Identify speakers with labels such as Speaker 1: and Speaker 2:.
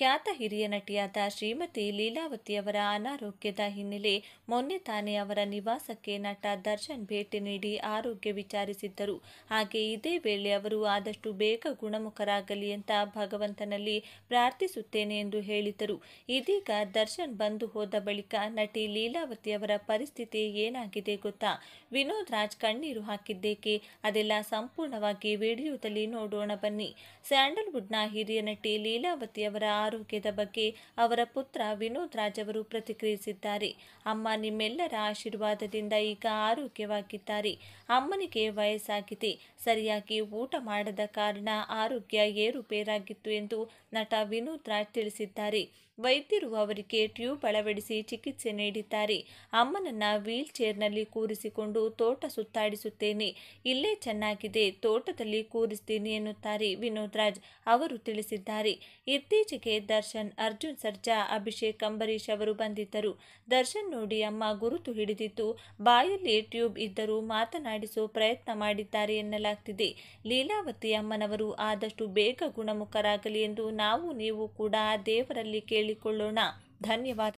Speaker 1: ಖ್ಯಾತ ಹಿರಿಯ ನಟಿಯಾದ ಶ್ರೀಮತಿ ಲೀಲಾವತಿಯವರ ಅನಾರೋಗ್ಯದ ಹಿನ್ನೆಲೆ ಮೊನ್ನೆ ತಾನೇ ಅವರ ನಿವಾಸಕ್ಕೆ ನಟ ದರ್ಶನ್ ಭೇಟಿ ನೀಡಿ ಆರೋಗ್ಯ ವಿಚಾರಿಸಿದ್ದರು ಹಾಗೆ ಇದೇ ವೇಳೆ ಅವರು ಆದಷ್ಟು ಬೇಗ ಗುಣಮುಖರಾಗಲಿ ಅಂತ ಭಗವಂತನಲ್ಲಿ ಪ್ರಾರ್ಥಿಸುತ್ತೇನೆ ಎಂದು ಹೇಳಿದರು ಇದೀಗ ದರ್ಶನ್ ಬಂದು ಹೋದ ಬಳಿಕ ನಟಿ ಲೀಲಾವತಿಯವರ ಪರಿಸ್ಥಿತಿ ಏನಾಗಿದೆ ಗೊತ್ತಾ ವಿನೋದ್ ರಾಜ್ ಕಣ್ಣೀರು ಹಾಕಿದ್ದೇಕೆ ಅದೆಲ್ಲ ಸಂಪೂರ್ಣವಾಗಿ ವಿಡಿಯೋದಲ್ಲಿ ನೋಡೋಣ ಬನ್ನಿ ಸ್ಯಾಂಡಲ್ವುಡ್ನ ಹಿರಿಯ ನಟಿ ಲೀಲಾವತಿಯವರ ಆರೋಗ್ಯದ ಬಗ್ಗೆ ಅವರ ಪುತ್ರ ವಿನೋದ್ ರಾಜ್ ಅವರು ಪ್ರತಿಕ್ರಿಯಿಸಿದ್ದಾರೆ ಅಮ್ಮ ನಿಮ್ಮೆಲ್ಲರ ಆಶೀರ್ವಾದದಿಂದ ಈಗ ಆರೋಗ್ಯವಾಗಿದ್ದಾರೆ ಅಮ್ಮನಿಗೆ ವಯಸ್ಸಾಗಿದೆ ಸರಿಯಾಗಿ ಊಟ ಮಾಡದ ಕಾರಣ ಆರೋಗ್ಯ ಏರುಪೇರಾಗಿತ್ತು ಎಂದು ನಟ ವಿನೋದ್ ರಾಜ್ ತಿಳಿಸಿದ್ದಾರೆ ವೈದ್ಯರು ಅವರಿಗೆ ಟ್ಯೂಬ್ ಅಳವಡಿಸಿ ಚಿಕಿತ್ಸೆ ನೀಡಿದ್ದಾರೆ ಅಮ್ಮನನ್ನ ವೀಲ್ ಚೇರ್ನಲ್ಲಿ ಕೂರಿಸಿಕೊಂಡು ತೋಟ ಸುತ್ತಾಡಿಸುತ್ತೇನೆ ಇಲ್ಲೇ ಚೆನ್ನಾಗಿದೆ ತೋಟದಲ್ಲಿ ಕೂರಿಸ್ತೀನಿ ಎನ್ನುತ್ತಾರೆ ವಿನೋದ್ ರಾಜ್ ಅವರು ತಿಳಿಸಿದ್ದಾರೆ ಇತ್ತೀಚೆಗೆ ದರ್ಶನ್ ಅರ್ಜುನ್ ಸರ್ಜಾ ಅಭಿಷೇಕ್ ಅಂಬರೀಶ್ ಅವರು ಬಂದಿದ್ದರು ದರ್ಶನ್ ನೋಡಿ ಅಮ್ಮ ಗುರುತು ಹಿಡಿದಿತ್ತು ಬಾಯಲ್ಲಿ ಟ್ಯೂಬ್ ಇದ್ದರೂ ಮಾತನಾಡಿಸೋ ಪ್ರಯತ್ನ ಮಾಡಿದ್ದಾರೆ ಎನ್ನಲಾಗ್ತಿದೆ ಲೀಲಾವತಿ ಅಮ್ಮನವರು ಆದಷ್ಟು ಬೇಗ ಗುಣಮುಖರಾಗಲಿ ಎಂದು ನಾವು ನೀವು ಕೂಡ ದೇವರಲ್ಲಿ ಕೇಳಿಕೊಳ್ಳೋಣ ಧನ್ಯವಾದ